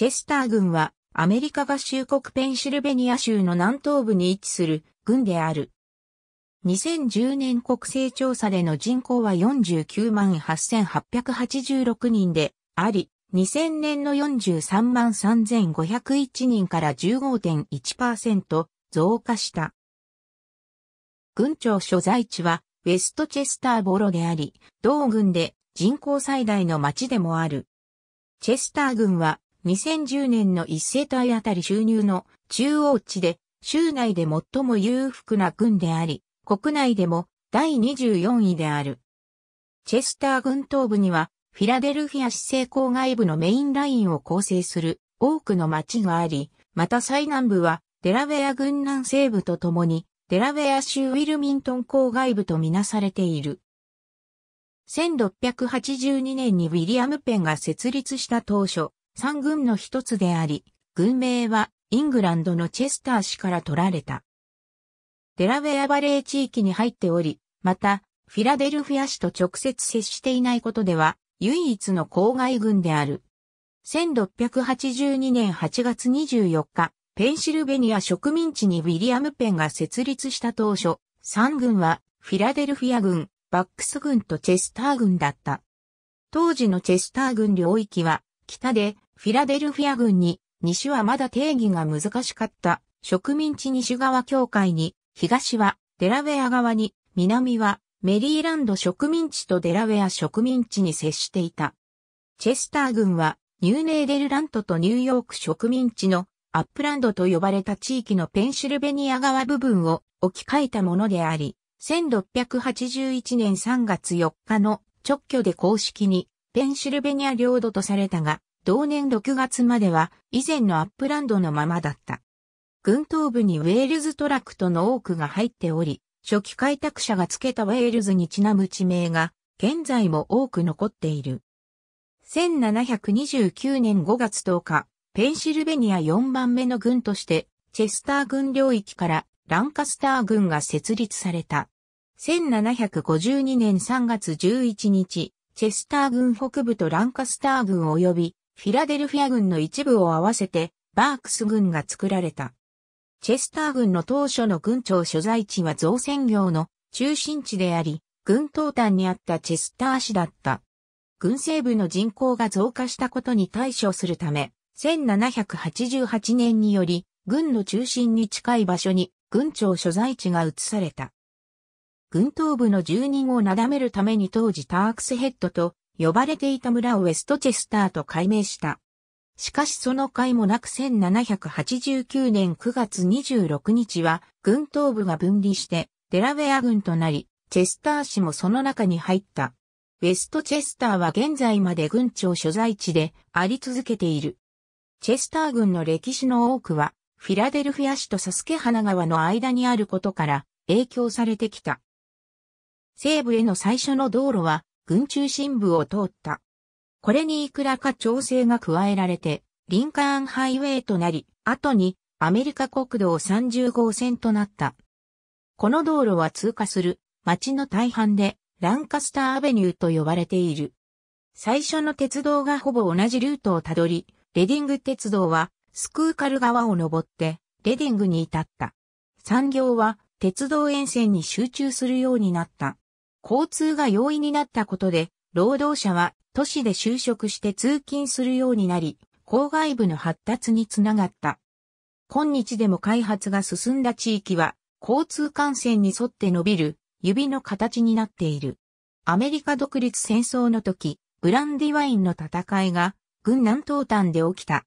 チェスター軍はアメリカ合衆国ペンシルベニア州の南東部に位置する軍である。2010年国勢調査での人口は49万8886人であり、2000年の43万3501人から15.1%増加した。軍庁所在地はウェストチェスターボロであり、同軍で人口最大の町でもある。チェスター軍は2010年の1世帯あたり収入の中央値で、州内で最も裕福な軍であり、国内でも第24位である。チェスター軍東部には、フィラデルフィア市政郊外部のメインラインを構成する多くの町があり、また最南部はデラウェア軍南西部とともに、デラウェア州ウィルミントン郊外部とみなされている。1682年にウィリアム・ペンが設立した当初、三軍の一つであり、軍名はイングランドのチェスター市から取られた。デラウェアバレー地域に入っており、また、フィラデルフィア市と直接接していないことでは、唯一の郊外軍である。1682年8月24日、ペンシルベニア植民地にウィリアム・ペンが設立した当初、三軍はフィラデルフィア軍、バックス軍とチェスター軍だった。当時のチェスター軍領域は北でフィラデルフィア軍に、西はまだ定義が難しかった植民地西側境界に、東はデラウェア側に、南はメリーランド植民地とデラウェア植民地に接していた。チェスター軍はニューネーデルラントとニューヨーク植民地のアップランドと呼ばれた地域のペンシルベニア側部分を置き換えたものであり、1681年3月4日の直挙で公式にペンシルベニア領土とされたが、同年6月までは以前のアップランドのままだった。軍東部にウェールズトラクトの多くが入っており、初期開拓者が付けたウェールズにちなむ地名が現在も多く残っている。1729年5月10日、ペンシルベニア4番目の軍として、チェスター軍領域からランカスター軍が設立された。1752年3月11日、チェスター軍北部とランカスター軍及びフィラデルフィア軍の一部を合わせて、バークス軍が作られた。チェスター軍の当初の軍庁所在地は造船業の中心地であり、軍東端にあったチェスター市だった。軍西部の人口が増加したことに対処するため、1788年により、軍の中心に近い場所に軍庁所在地が移された。軍東部の住人をなだめるために当時タークスヘッドと呼ばれていた村をウェストチェスターと改名した。しかしその回もなく1789年9月26日は軍東部が分離してデラウェア軍となり、チェスター市もその中に入った。ウェストチェスターは現在まで軍庁所在地であり続けている。チェスター軍の歴史の多くは、フィラデルフィア市とサスケ花川の間にあることから影響されてきた。西部への最初の道路は軍中心部を通った。これにいくらか調整が加えられて、リンカーンハイウェイとなり、後にアメリカ国道30号線となった。この道路は通過する街の大半でランカスターアベニューと呼ばれている。最初の鉄道がほぼ同じルートをたどり、レディング鉄道はスクーカル川を登ってレディングに至った。産業は鉄道沿線に集中するようになった。交通が容易になったことで、労働者は都市で就職して通勤するようになり、郊外部の発達につながった。今日でも開発が進んだ地域は、交通幹線に沿って伸びる指の形になっている。アメリカ独立戦争の時、ブランディワインの戦いが軍南東端で起きた。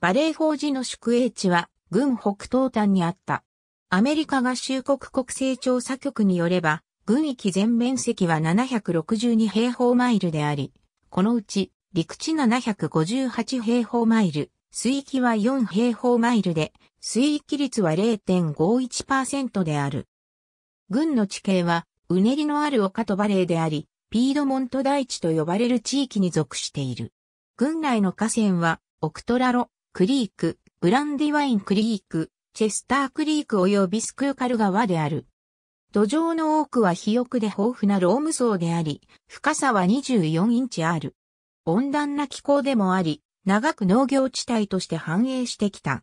バレー法寺の宿営地は軍北東端にあった。アメリカ合衆国国勢調査局によれば、軍域全面積は762平方マイルであり、このうち陸地758平方マイル、水域は4平方マイルで、水域率は0.51%である。軍の地形は、うねりのある丘とバレーであり、ピードモント大地と呼ばれる地域に属している。軍内の河川は、オクトラロ、クリーク、ブランディワインクリーク、チェスタークリーク及びスクーカル川である。土壌の多くは肥沃で豊富なローム層であり、深さは24インチある。温暖な気候でもあり、長く農業地帯として繁栄してきた。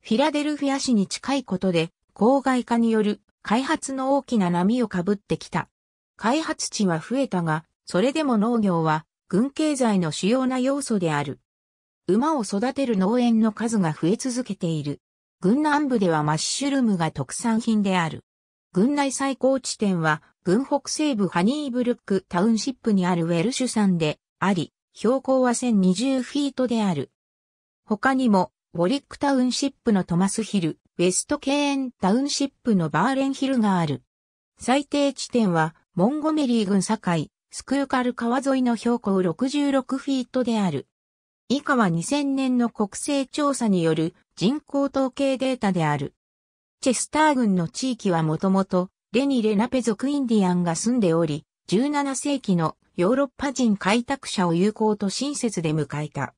フィラデルフィア市に近いことで、郊外化による開発の大きな波をかぶってきた。開発地は増えたが、それでも農業は軍経済の主要な要素である。馬を育てる農園の数が増え続けている。軍南部ではマッシュルームが特産品である。郡内最高地点は、郡北西部ハニーブルックタウンシップにあるウェルシュ山であり、標高は1020フィートである。他にも、ウォリックタウンシップのトマスヒル、ウェストケーンタウンシップのバーレンヒルがある。最低地点は、モンゴメリー郡境、スクーカル川沿いの標高66フィートである。以下は2000年の国勢調査による人口統計データである。チェスター郡の地域はもともと、レニ・レナペ族インディアンが住んでおり、17世紀のヨーロッパ人開拓者を友好と親切で迎えた。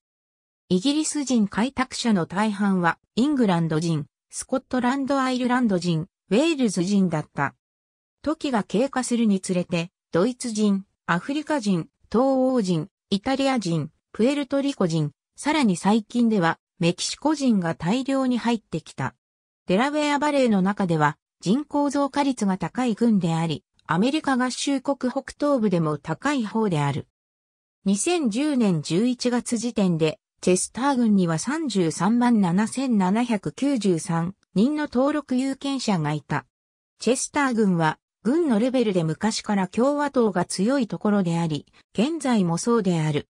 イギリス人開拓者の大半は、イングランド人、スコットランド・アイルランド人、ウェールズ人だった。時が経過するにつれて、ドイツ人、アフリカ人、東欧人、イタリア人、プエルトリコ人、さらに最近ではメキシコ人が大量に入ってきた。デラウェアバレーの中では人口増加率が高い郡であり、アメリカ合衆国北東部でも高い方である。2010年11月時点で、チェスター郡には33万7793人の登録有権者がいた。チェスター郡は、軍のレベルで昔から共和党が強いところであり、現在もそうである。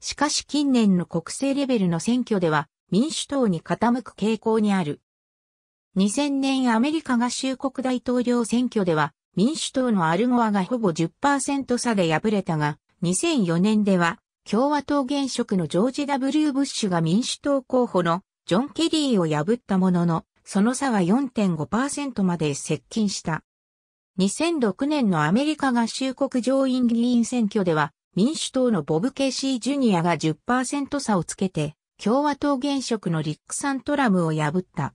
しかし近年の国政レベルの選挙では民主党に傾く傾向にある。2000年アメリカ合衆国大統領選挙では民主党のアルゴアがほぼ10%差で敗れたが、2004年では共和党現職のジョージ・ W・ ブッシュが民主党候補のジョン・ケリーを破ったものの、その差は4.5%まで接近した。2006年のアメリカ合衆国上院議員選挙では、民主党のボブ・ケシー・ジュニアが10%差をつけて、共和党現職のリック・サントラムを破った。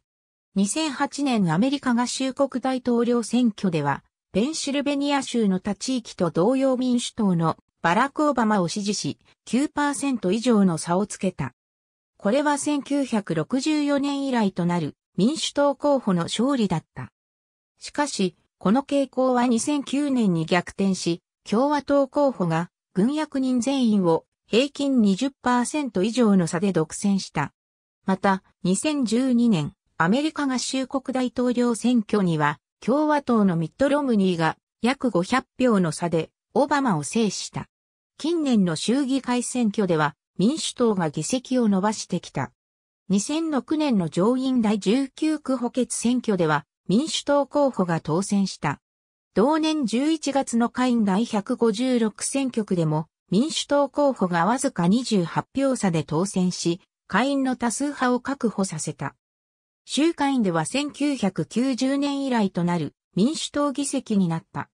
2008年アメリカ合衆国大統領選挙では、ペンシルベニア州の他地域と同様民主党のバラク・オバマを支持し、9%以上の差をつけた。これは1964年以来となる民主党候補の勝利だった。しかし、この傾向は2009年に逆転し、共和党候補が軍役人全員を平均20%以上の差で独占した。また、2012年、アメリカ合衆国大統領選挙には、共和党のミッド・ロムニーが約500票の差でオバマを制した。近年の衆議会選挙では民主党が議席を伸ばしてきた。2006年の上院第19区補欠選挙では民主党候補が当選した。同年11月の下院第156選挙区でも民主党候補がわずか28票差で当選し、下院の多数派を確保させた。州会院では1990年以来となる民主党議席になった。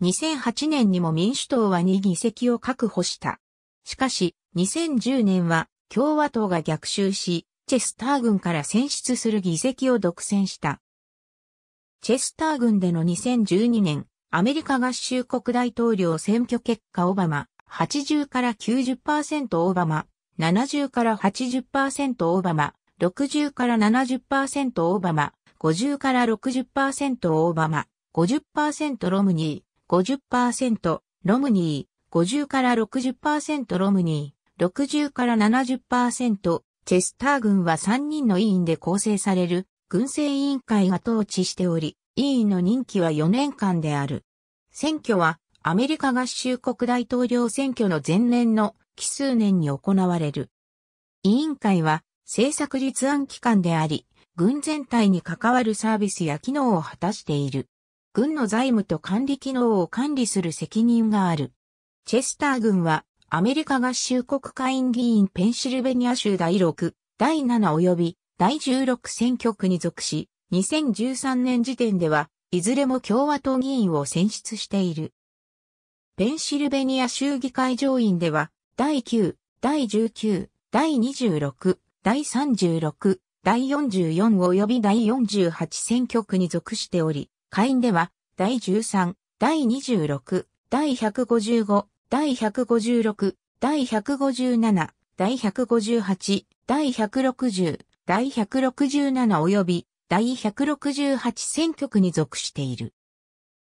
2008年にも民主党は2議席を確保した。しかし、2010年は共和党が逆襲し、チェスター軍から選出する議席を独占した。チェスター軍での2012年、アメリカ合衆国大統領選挙結果オバマ、80から90%オバマ、70から80%オバマ、60から70%オバマ、50から60%オバマ、50%ロムニー、50%ロムニー、50から60%ロムニー、60から70%、チェスター軍は3人の委員で構成される軍政委員会が統治しており、委員の任期は4年間である。選挙はアメリカ合衆国大統領選挙の前年の奇数年に行われる。委員会は政策立案機関であり、軍全体に関わるサービスや機能を果たしている。軍の財務と管理機能を管理する責任がある。チェスター軍は、アメリカ合衆国会議員ペンシルベニア州第6、第7及び第16選挙区に属し、2013年時点では、いずれも共和党議員を選出している。ペンシルベニア州議会上院では、第9、第19、第26、第36、第44及び第48選挙区に属しており、下院では、第13、第26、第155、第156、第157、第158、第160、第167及び第168選挙区に属している。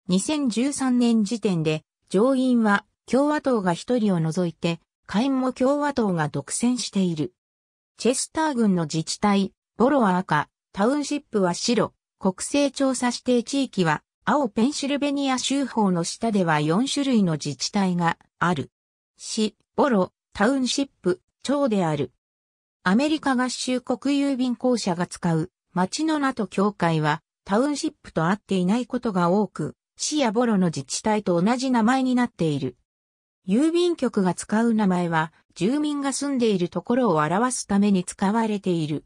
2013年時点で上院は共和党が一人を除いて下院も共和党が独占している。チェスター郡の自治体、ボロは赤、タウンシップは白、国勢調査指定地域は青ペンシルベニア州法の下では4種類の自治体がある。市、ボロ、タウンシップ、町である。アメリカ合衆国郵便公社が使う町の名と協会はタウンシップと合っていないことが多く、市やボロの自治体と同じ名前になっている。郵便局が使う名前は、住民が住んでいるところを表すために使われている。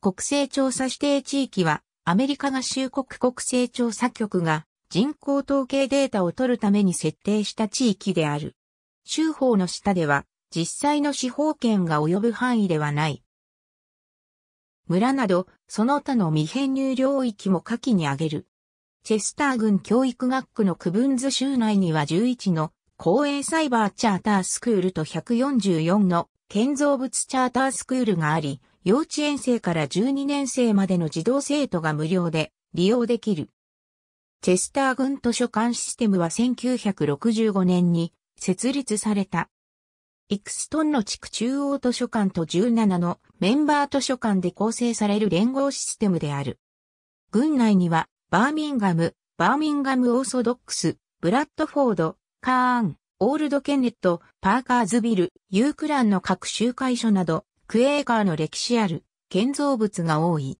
国勢調査指定地域は、アメリカ合衆国国勢調査局が人口統計データを取るために設定した地域である。州法の下では、実際の司法権が及ぶ範囲ではない。村など、その他の未編入領域も下記に挙げる。チェスター郡教育学区の区分図州内には11の公営サイバーチャータースクールと144の建造物チャータースクールがあり、幼稚園生から12年生までの児童生徒が無料で利用できる。チェスター軍図書館システムは1965年に設立された。イクストンの地区中央図書館と17のメンバー図書館で構成される連合システムである。軍内には、バーミンガム、バーミンガムオーソドックス、ブラッドフォード、カーン、オールドケネット、パーカーズビル、ユークランの各集会所など、クエーカーの歴史ある建造物が多い。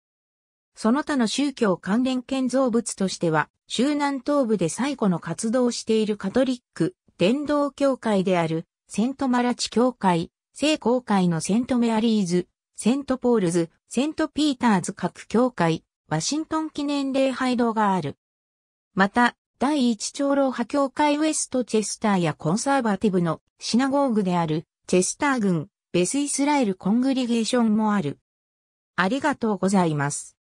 その他の宗教関連建造物としては、州南東部で最古の活動しているカトリック、伝道協会である、セントマラチ協会、聖公会のセントメアリーズ、セントポールズ、セントピーターズ各協会、ワシントン記念礼拝堂がある。また、第一長老派教会ウェストチェスターやコンサーバティブのシナゴーグであるチェスター郡ベスイスラエルコングリゲーションもある。ありがとうございます。